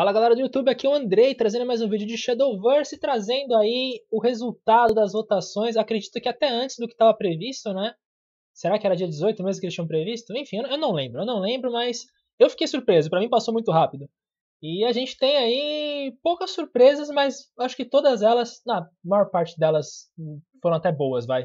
Fala galera do YouTube, aqui é o Andrei trazendo mais um vídeo de Shadowverse trazendo aí o resultado das votações. Acredito que até antes do que estava previsto, né? Será que era dia 18 mesmo que eles tinham previsto? Enfim, eu não lembro, eu não lembro, mas eu fiquei surpreso, para mim passou muito rápido. E a gente tem aí poucas surpresas, mas acho que todas elas, na maior parte delas, hum, foram até boas, vai.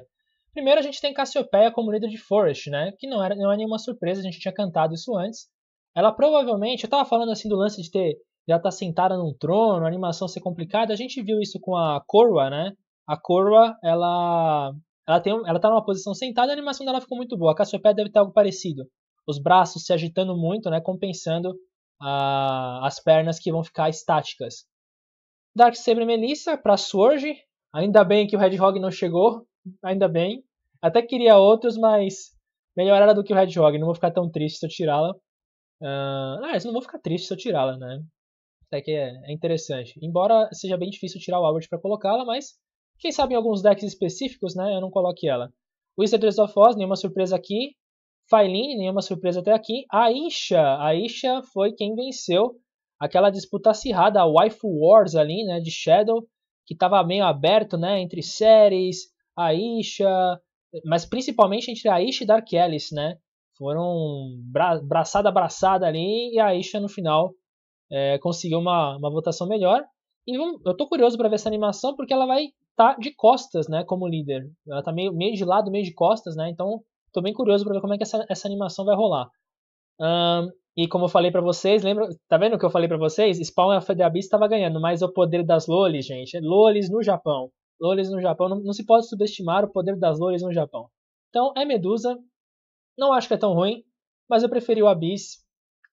Primeiro a gente tem Cassiopeia como líder de Forest, né? Que não, era, não é nenhuma surpresa, a gente tinha cantado isso antes. Ela provavelmente, eu tava falando assim do lance de ter já tá sentada num trono, a animação ser complicada. A gente viu isso com a Corwa, né? A Corwa, ela ela, tem, ela tá numa posição sentada e a animação dela ficou muito boa. A Cassiopeia deve ter algo parecido. Os braços se agitando muito, né? Compensando a, ah, as pernas que vão ficar estáticas. Darksaber Melissa pra Sworge. Ainda bem que o Red Hedgehog não chegou. Ainda bem. Até queria outros, mas melhor era do que o Red Hedgehog. Não vou ficar tão triste se eu tirá-la. Uh, ah, eu ah, não vou ficar triste se eu tirá-la, né? até né, que é, é interessante. Embora seja bem difícil tirar o Albert para colocá-la, mas quem sabe em alguns decks específicos, né, eu não coloque ela. Wizards of Oz, nenhuma surpresa aqui. Failin, nenhuma surpresa até aqui. A Isha, a Isha foi quem venceu aquela disputa acirrada, a Waifu Wars ali, né, de Shadow, que estava meio aberto, né, entre séries, a Isha, mas principalmente entre a Isha e Dark Alice, né? Foram bra braçada a braçada ali e a Isha no final é, conseguiu uma, uma votação melhor. E eu tô curioso para ver essa animação, porque ela vai estar tá de costas, né, como líder. Ela tá meio, meio de lado, meio de costas, né, então tô bem curioso para ver como é que essa, essa animação vai rolar. Um, e como eu falei para vocês, lembra, tá vendo o que eu falei para vocês? Spawn of the Abyss estava ganhando, mas o poder das lolis, gente, é lolis no Japão. Lolis no Japão, não, não se pode subestimar o poder das lolis no Japão. Então, é Medusa, não acho que é tão ruim, mas eu preferi o Abyss,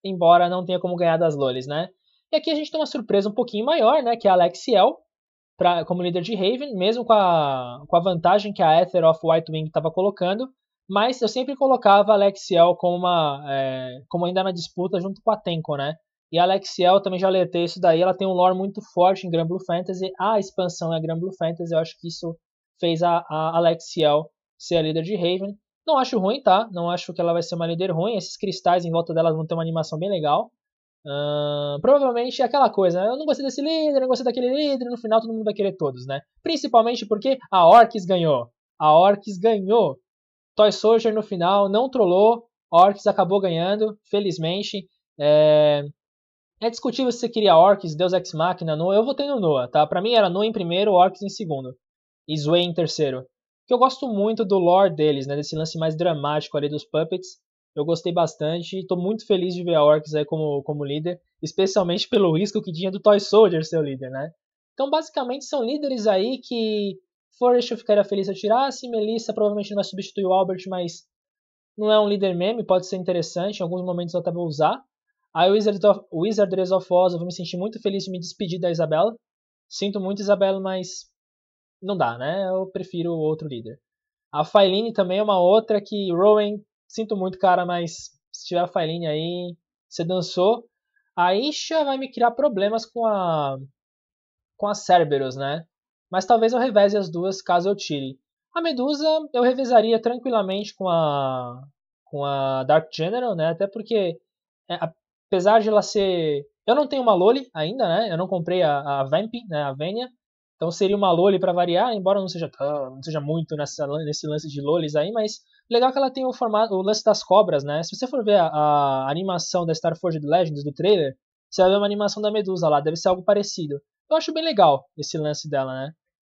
embora não tenha como ganhar das Lolis, né? E aqui a gente tem uma surpresa um pouquinho maior, né? Que é a Alexiel, pra, como líder de Raven, mesmo com a, com a vantagem que a Ether of Whitewing estava colocando, mas eu sempre colocava a Alexiel como, uma, é, como ainda na disputa junto com a Tenko, né? E a Alexiel, também já alertei isso daí, ela tem um lore muito forte em Granblue Fantasy, a expansão é Granblue Fantasy, eu acho que isso fez a, a Alexiel ser a líder de Raven. Não acho ruim, tá? Não acho que ela vai ser uma líder ruim. Esses cristais em volta dela vão ter uma animação bem legal. Uh, provavelmente é aquela coisa, né? eu não gostei desse líder, não gostei daquele líder, no final todo mundo vai querer todos, né? Principalmente porque a Orcs ganhou. A Orcs ganhou. Toy Soldier no final não trollou, Orcs acabou ganhando, felizmente. É... é discutível se você queria Orcs, Deus Ex Machina, Noah. Eu votei no Noah, tá? Pra mim era Noah em primeiro, Orcs em segundo. E Zway em terceiro que eu gosto muito do lore deles, né? Desse lance mais dramático ali dos puppets. Eu gostei bastante e tô muito feliz de ver a Orcs aí como, como líder, especialmente pelo risco que tinha do Toy Soldier ser o líder, né? Então, basicamente, são líderes aí que Forrest eu ficaria feliz se eu tirasse, Melissa provavelmente não vai substituir o Albert, mas não é um líder meme, pode ser interessante, em alguns momentos eu até vou usar. Aí o Wizard of, Wizardries of Oz, eu vou me sentir muito feliz de me despedir da Isabela. Sinto muito, Isabela, mas não dá, né? Eu prefiro outro líder. A Failine também é uma outra que, Rowan, sinto muito, cara, mas se tiver a Failine aí, você dançou. A Isha vai me criar problemas com a com a Cerberus, né? Mas talvez eu reveze as duas caso eu tire. A Medusa eu revezaria tranquilamente com a com a Dark General, né? Até porque é, apesar de ela ser eu não tenho uma Loli ainda, né? Eu não comprei a, a Vamp, né? A Venia. Então seria uma Loli para variar, embora não seja não seja muito nessa, nesse lance de Lolis aí, mas legal que ela tem o formato, o lance das cobras, né? Se você for ver a, a animação da Star Forged Legends do trailer, você vai ver uma animação da Medusa lá, deve ser algo parecido. Eu acho bem legal esse lance dela, né?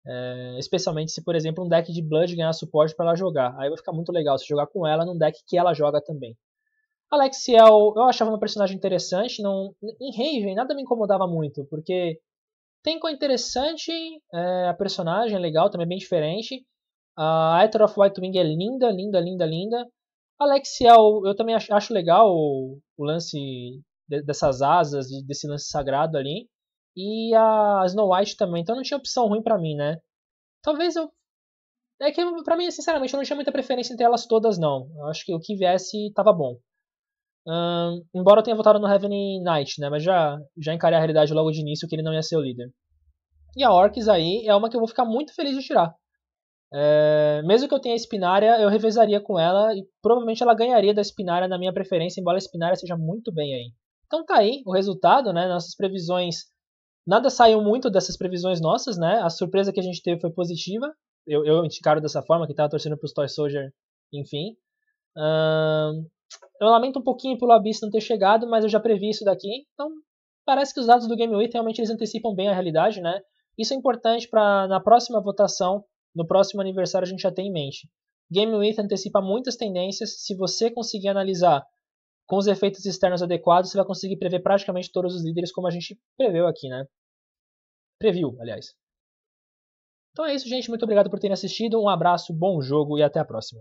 É, especialmente se, por exemplo, um deck de Blood ganhar suporte para ela jogar. Aí vai ficar muito legal se jogar com ela num deck que ela joga também. Alexiel, eu achava uma personagem interessante. Não, em Raven, nada me incomodava muito, porque tem coisa interessante, é, a personagem é legal, também é bem diferente. A Aether of White Wing é linda, linda, linda, linda. Alexiel, eu também acho legal o, o lance dessas asas, desse lance sagrado ali. E a Snow White também, então não tinha opção ruim para mim, né? Talvez eu. É que pra mim, sinceramente, eu não tinha muita preferência entre elas todas, não. Eu acho que o que viesse tava bom. Um, embora eu tenha votado no Heavenly Knight, né? Mas já, já encarei a realidade logo de início que ele não ia ser o líder. E a Orcs aí é uma que eu vou ficar muito feliz de tirar. É, mesmo que eu tenha a Spinária, eu revezaria com ela e provavelmente ela ganharia da Spinária na minha preferência, embora a Spinária seja muito bem aí. Então tá aí o resultado, né? Nossas previsões. Nada saiu muito dessas previsões nossas, né? A surpresa que a gente teve foi positiva. Eu, eu encaro dessa forma, que tava torcendo pros Toy Soldier, enfim. Um, eu lamento um pouquinho pelo Abyss não ter chegado, mas eu já previ isso daqui. Então, parece que os dados do Game Week realmente eles antecipam bem a realidade, né? Isso é importante para na próxima votação, no próximo aniversário a gente já tem em mente. Game Week antecipa muitas tendências, se você conseguir analisar com os efeitos externos adequados, você vai conseguir prever praticamente todos os líderes como a gente preveu aqui, né? Previu, aliás. Então é isso, gente. Muito obrigado por terem assistido. Um abraço, bom jogo e até a próxima.